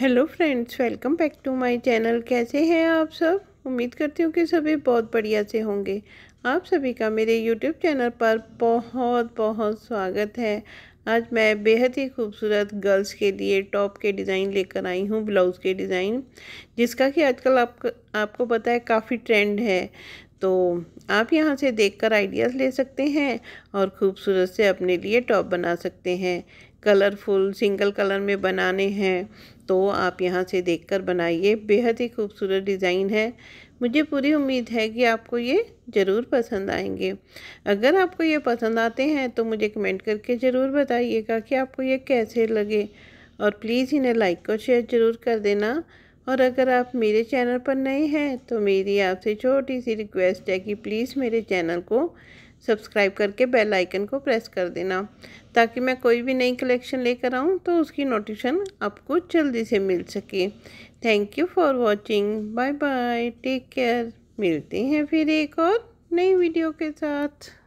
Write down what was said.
hello friends welcome back to my channel कैसे हैं आप सब उम्मीद करती हूँ कि सभी बहुत बढ़िया से होंगे आप सभी का मेरे यूट्यूब चैनल पर बहुत बहुत स्वागत है आज मैं बेहद ही खूबसूरत गर्ल्स के लिए टॉप के डिज़ाइन लेकर आई हूँ ब्लाउज़ के डिज़ाइन जिसका कि आजकल आप आपको पता है काफ़ी ट्रेंड है तो आप यहाँ से देखकर आइडियाज़ ले सकते हैं और ख़ूबसूरत से अपने लिए टॉप बना सकते हैं कलरफुल सिंगल कलर में बनाने हैं तो आप यहाँ से देखकर बनाइए बेहद ही खूबसूरत डिज़ाइन है मुझे पूरी उम्मीद है कि आपको ये ज़रूर पसंद आएंगे अगर आपको ये पसंद आते हैं तो मुझे कमेंट करके ज़रूर बताइएगा कि आपको ये कैसे लगे और प्लीज़ इन्हें लाइक और शेयर ज़रूर कर देना और अगर आप मेरे चैनल पर नए हैं तो मेरी आपसे छोटी सी रिक्वेस्ट है कि प्लीज़ मेरे चैनल को सब्सक्राइब करके बेल आइकन को प्रेस कर देना ताकि मैं कोई भी नई कलेक्शन लेकर आऊँ तो उसकी नोटिफिकेशन आपको जल्दी से मिल सके thank you for watching bye bye take care मिलते हैं फिर एक और नई वीडियो के साथ